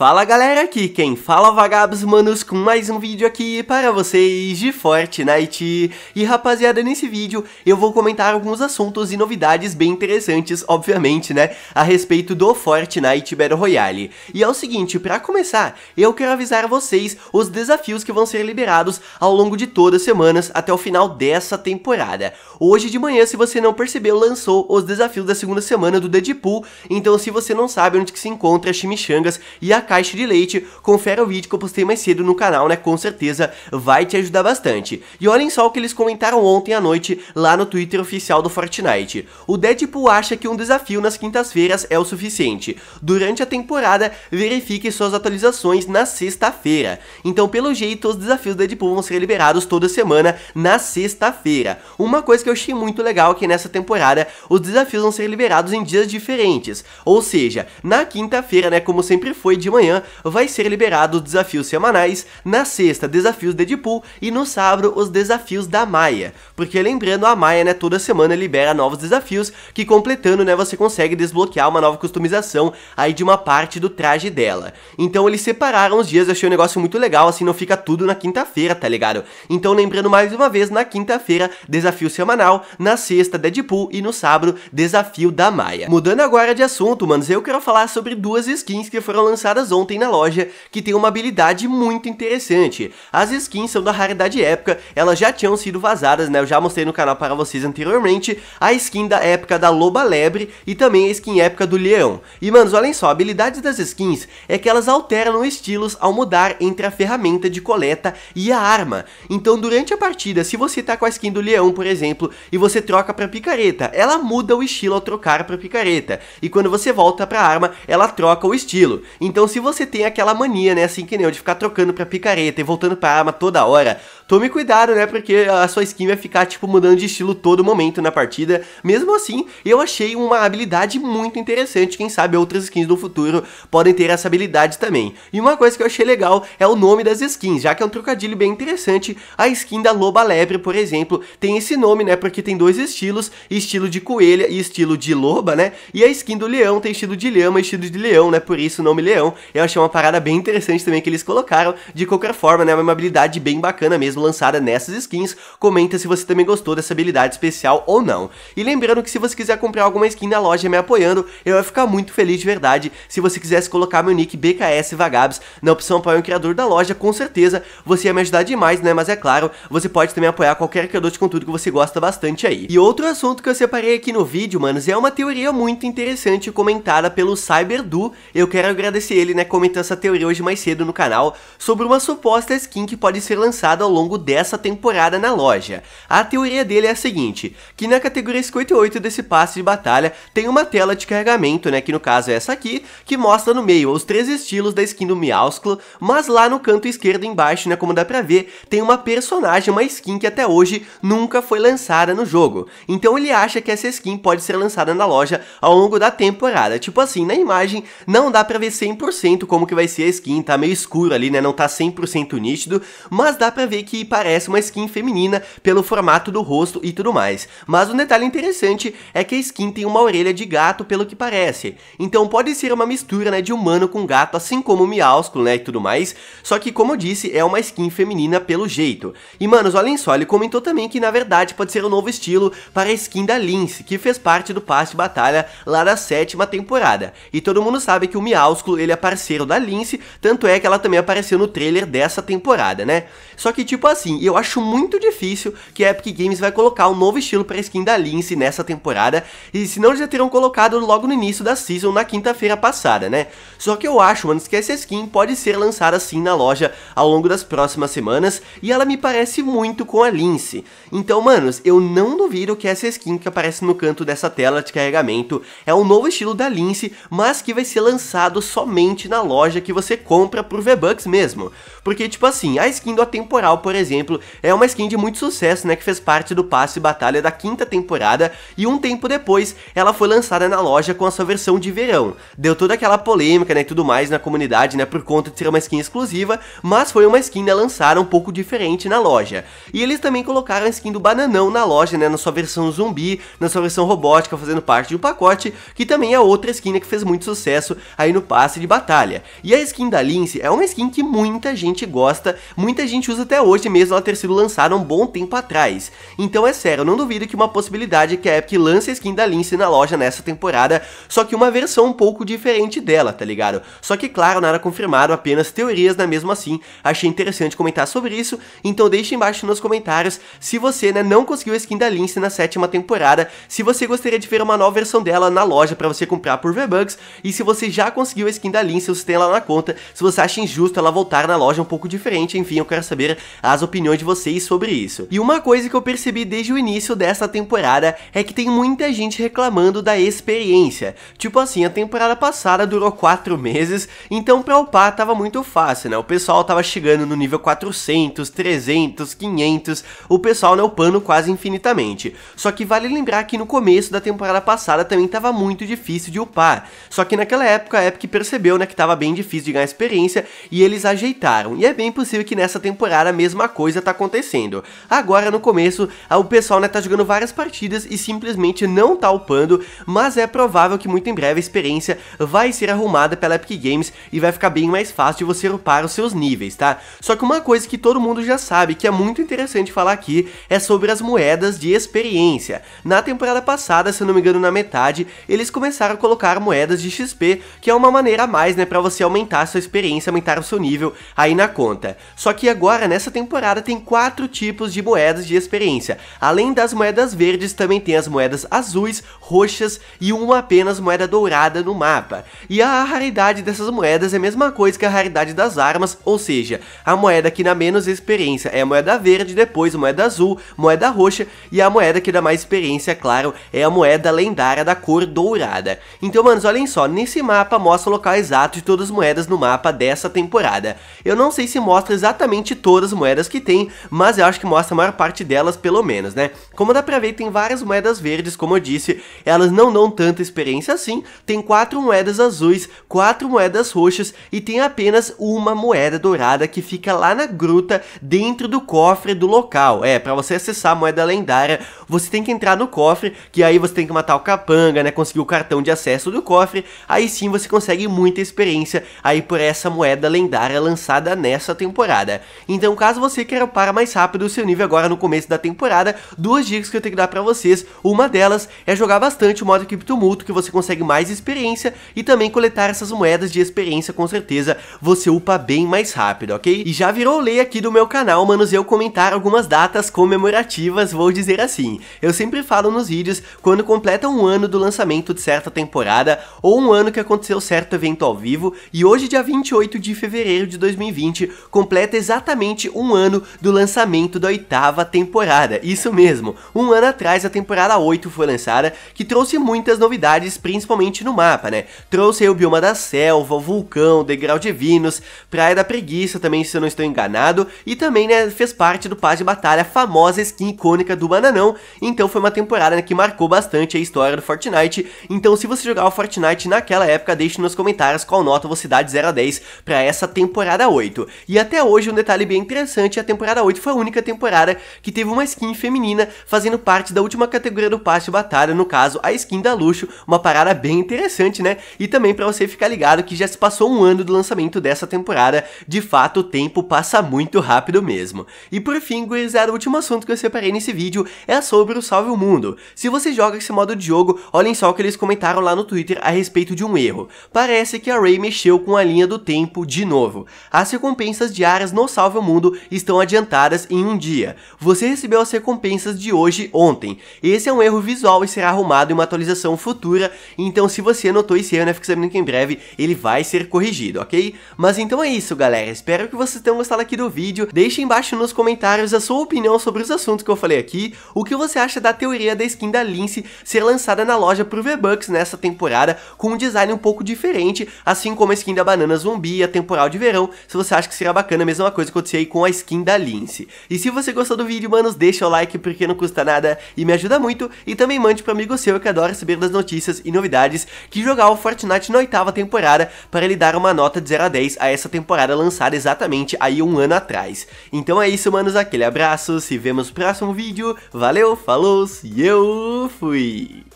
Fala galera, aqui quem fala é Vagabos Manos com mais um vídeo aqui para vocês de Fortnite. E rapaziada, nesse vídeo eu vou comentar alguns assuntos e novidades bem interessantes, obviamente, né, a respeito do Fortnite Battle Royale. E é o seguinte, para começar, eu quero avisar vocês os desafios que vão ser liberados ao longo de todas as semanas até o final dessa temporada. Hoje de manhã, se você não percebeu, lançou os desafios da segunda semana do Deadpool, então se você não sabe onde que se encontra a Chimichangas e a caixa de leite, confere o vídeo que eu postei mais cedo no canal, né? Com certeza vai te ajudar bastante. E olhem só o que eles comentaram ontem à noite lá no Twitter oficial do Fortnite. O Deadpool acha que um desafio nas quintas-feiras é o suficiente. Durante a temporada, verifique suas atualizações na sexta-feira. Então, pelo jeito, os desafios do Deadpool vão ser liberados toda semana na sexta-feira. Uma coisa que eu achei muito legal é que nessa temporada os desafios vão ser liberados em dias diferentes. Ou seja, na quinta-feira, né, como sempre foi de manhã, amanhã vai ser liberado os desafios semanais, na sexta, desafios de Deadpool e no sábado, os desafios da Maia. Porque lembrando, a Maia, né, toda semana libera novos desafios que completando, né, você consegue desbloquear uma nova customização aí de uma parte do traje dela. Então eles separaram os dias, eu achei um negócio muito legal, assim não fica tudo na quinta-feira, tá ligado? Então lembrando mais uma vez, na quinta-feira, desafio semanal, na sexta, Deadpool e no sábado, desafio da Maia. Mudando agora de assunto, manos, eu quero falar sobre duas skins que foram lançadas ontem na loja, que tem uma habilidade muito interessante. As skins são da raridade época elas já tinham sido vazadas, né? Eu já mostrei no canal para vocês anteriormente a skin da época da Loba Lebre e também a skin época do Leão. E, manos, olhem só, a habilidade das skins é que elas alternam estilos ao mudar entre a ferramenta de coleta e a arma. Então, durante a partida, se você tá com a skin do Leão, por exemplo, e você troca pra picareta, ela muda o estilo ao trocar pra picareta. E quando você volta pra arma, ela troca o estilo. Então, se você tem aquela mania, né, assim que nem eu, de ficar trocando pra picareta e voltando pra arma toda hora, tome cuidado, né? Porque a sua skin vai ficar, tipo, mudando de estilo todo momento na partida. Mesmo assim, eu achei uma habilidade muito interessante. Quem sabe outras skins do futuro podem ter essa habilidade também. E uma coisa que eu achei legal é o nome das skins, já que é um trocadilho bem interessante. A skin da Loba Lebre, por exemplo, tem esse nome, né? Porque tem dois estilos, estilo de coelha e estilo de loba, né? E a skin do leão tem estilo de lhama e estilo de leão, né? Por isso o nome leão. Eu achei uma parada bem interessante também que eles colocaram. De qualquer forma, né? Uma habilidade bem bacana mesmo lançada nessas skins. Comenta se você também gostou dessa habilidade especial ou não. E lembrando que se você quiser comprar alguma skin na loja me apoiando, eu ia ficar muito feliz de verdade se você quisesse colocar meu nick BKS Vagabs na opção apoio o criador da loja, com certeza você ia me ajudar demais, né? Mas é claro, você pode também apoiar qualquer criador de conteúdo que você gosta bastante aí. E outro assunto que eu separei aqui no vídeo, manos, é uma teoria muito interessante comentada pelo Cyberdu. Eu quero agradecer ele, né, comentando essa teoria hoje mais cedo no canal sobre uma suposta skin que pode ser lançada ao longo longo dessa temporada na loja. A teoria dele é a seguinte, que na categoria 58 desse passe de batalha tem uma tela de carregamento, né, que no caso é essa aqui, que mostra no meio os três estilos da skin do Miausclo, mas lá no canto esquerdo embaixo, né, como dá pra ver, tem uma personagem, uma skin que até hoje nunca foi lançada no jogo. Então ele acha que essa skin pode ser lançada na loja ao longo da temporada. Tipo assim, na imagem não dá pra ver 100% como que vai ser a skin, tá meio escuro ali, né, não tá 100% nítido, mas dá pra ver que parece uma skin feminina pelo formato do rosto e tudo mais. Mas um detalhe interessante é que a skin tem uma orelha de gato pelo que parece. Então pode ser uma mistura né, de humano com gato, assim como o Miausculo né, e tudo mais. Só que como eu disse, é uma skin feminina pelo jeito. E manos, olhem só, ele comentou também que na verdade pode ser um novo estilo para a skin da Lince, que fez parte do passe de batalha lá da sétima temporada. E todo mundo sabe que o Miausculo ele é parceiro da Lince, tanto é que ela também apareceu no trailer dessa temporada, né? Só que tipo, tipo assim, eu acho muito difícil que a Epic Games vai colocar um novo estilo pra skin da Lince nessa temporada, e se não já terão colocado logo no início da season na quinta-feira passada, né? Só que eu acho, mano, que essa skin pode ser lançada sim na loja ao longo das próximas semanas, e ela me parece muito com a Lince. Então, manos, eu não duvido que essa skin que aparece no canto dessa tela de carregamento é um novo estilo da Lince, mas que vai ser lançado somente na loja que você compra por V-Bucks mesmo. Porque, tipo assim, a skin do Atemporal, por por exemplo, é uma skin de muito sucesso, né, que fez parte do passe batalha da quinta temporada e um tempo depois ela foi lançada na loja com a sua versão de verão. Deu toda aquela polêmica, né, e tudo mais na comunidade, né, por conta de ser uma skin exclusiva, mas foi uma skin né, lançada um pouco diferente na loja. E eles também colocaram a skin do Bananão na loja, né, na sua versão zumbi, na sua versão robótica, fazendo parte do pacote, que também é outra skin né, que fez muito sucesso aí no passe de batalha. E a skin da Lince é uma skin que muita gente gosta, muita gente usa até hoje, depois de mesmo ela ter sido lançada um bom tempo atrás. Então é sério, eu não duvido que uma possibilidade é que a Epic lance a skin da Lince na loja nessa temporada, só que uma versão um pouco diferente dela, tá ligado? Só que claro, nada confirmado, apenas teorias, né, mesmo assim, achei interessante comentar sobre isso, então deixe embaixo nos comentários se você, né, não conseguiu a skin da Lince na sétima temporada, se você gostaria de ver uma nova versão dela na loja para você comprar por V-Bucks, e se você já conseguiu a skin da Lince, você tem ela na conta, se você acha injusto ela voltar na loja um pouco diferente, enfim, eu quero saber a as opiniões de vocês sobre isso. E uma coisa que eu percebi desde o início dessa temporada é que tem muita gente reclamando da experiência. Tipo assim, a temporada passada durou 4 meses, então pra upar tava muito fácil, né? O pessoal tava chegando no nível 400, 300, 500, o pessoal né, upando quase infinitamente. Só que vale lembrar que no começo da temporada passada também tava muito difícil de upar. Só que naquela época a Epic percebeu né, que tava bem difícil de ganhar experiência e eles ajeitaram. E é bem possível que nessa temporada mesmo mesma coisa tá acontecendo. Agora, no começo, o pessoal né, tá jogando várias partidas e simplesmente não tá upando, mas é provável que muito em breve a experiência vai ser arrumada pela Epic Games e vai ficar bem mais fácil de você upar os seus níveis, tá? Só que uma coisa que todo mundo já sabe, que é muito interessante falar aqui, é sobre as moedas de experiência. Na temporada passada, se não me engano na metade, eles começaram a colocar moedas de XP, que é uma maneira a mais, né, pra você aumentar a sua experiência, aumentar o seu nível aí na conta. Só que agora, nessa temporada, temporada tem quatro tipos de moedas de experiência. Além das moedas verdes, também tem as moedas azuis, roxas e uma apenas moeda dourada no mapa. E a raridade dessas moedas é a mesma coisa que a raridade das armas, ou seja, a moeda que dá menos experiência é a moeda verde, depois moeda azul, moeda roxa e a moeda que dá mais experiência, claro, é a moeda lendária da cor dourada. Então, manos, olhem só, nesse mapa mostra o local exato de todas as moedas no mapa dessa temporada. Eu não sei se mostra exatamente todas as moedas moedas que tem, mas eu acho que mostra a maior parte delas pelo menos, né? Como dá pra ver, tem várias moedas verdes, como eu disse, elas não dão tanta experiência assim, tem quatro moedas azuis, quatro moedas roxas e tem apenas uma moeda dourada que fica lá na gruta dentro do cofre do local. É, para você acessar a moeda lendária, você tem que entrar no cofre, que aí você tem que matar o capanga, né, conseguir o cartão de acesso do cofre, aí sim você consegue muita experiência aí por essa moeda lendária lançada nessa temporada. Então, caso você você quer upar para mais rápido o seu nível agora no começo da temporada, duas dicas que eu tenho que dar para vocês. Uma delas é jogar bastante o modo equipe tumulto, que você consegue mais experiência e também coletar essas moedas de experiência, com certeza você upa bem mais rápido, ok? E já virou lei aqui do meu canal, manos, eu comentar algumas datas comemorativas, vou dizer assim. Eu sempre falo nos vídeos quando completa um ano do lançamento de certa temporada ou um ano que aconteceu certo evento ao vivo e hoje, dia 28 de fevereiro de 2020, completa exatamente um ano ano do lançamento da oitava temporada. Isso mesmo, um ano atrás a temporada 8 foi lançada, que trouxe muitas novidades, principalmente no mapa, né? Trouxe o bioma da selva, o vulcão, o degrau de vinos, Praia da Preguiça também, se eu não estou enganado, e também, né, fez parte do Paz de Batalha, a famosa skin icônica do Bananão, então foi uma temporada né, que marcou bastante a história do Fortnite, então se você jogar o Fortnite naquela época, deixe nos comentários qual nota você dá de 0 a 10 para essa temporada 8. E até hoje um detalhe bem interessante interessante e a temporada 8 foi a única temporada que teve uma skin feminina fazendo parte da última categoria do passe batalha, no caso, a skin da Luxo, uma parada bem interessante, né? E também para você ficar ligado que já se passou um ano do lançamento dessa temporada, de fato o tempo passa muito rápido mesmo. E por fim, gurizada, o último assunto que eu separei nesse vídeo é sobre o Salve o Mundo. Se você joga esse modo de jogo, olhem só o que eles comentaram lá no Twitter a respeito de um erro. Parece que a Ray mexeu com a linha do tempo de novo. As recompensas diárias no Salve o Mundo estão adiantadas em um dia. Você recebeu as recompensas de hoje ontem. Esse é um erro visual e será arrumado em uma atualização futura, então se você notou esse erro, né, fique sabendo que em breve ele vai ser corrigido, ok? Mas então é isso, galera. Espero que vocês tenham gostado aqui do vídeo. Deixe embaixo nos comentários a sua opinião sobre os assuntos que eu falei aqui, o que você acha da teoria da skin da Lince ser lançada na loja pro V-Bucks nessa temporada com um design um pouco diferente, assim como a skin da Banana Zumbi e a temporal de verão, se você acha que seria bacana a mesma coisa acontecer aí com a skin da Lince. E se você gostou do vídeo, manos, deixa o like porque não custa nada e me ajuda muito. E também mande pro amigo seu que adora saber das notícias e novidades que jogar o Fortnite na oitava temporada para ele dar uma nota de 0 a 10 a essa temporada lançada exatamente aí um ano atrás. Então é isso, manos, aquele abraço, se vemos no próximo vídeo, valeu, falou e eu fui!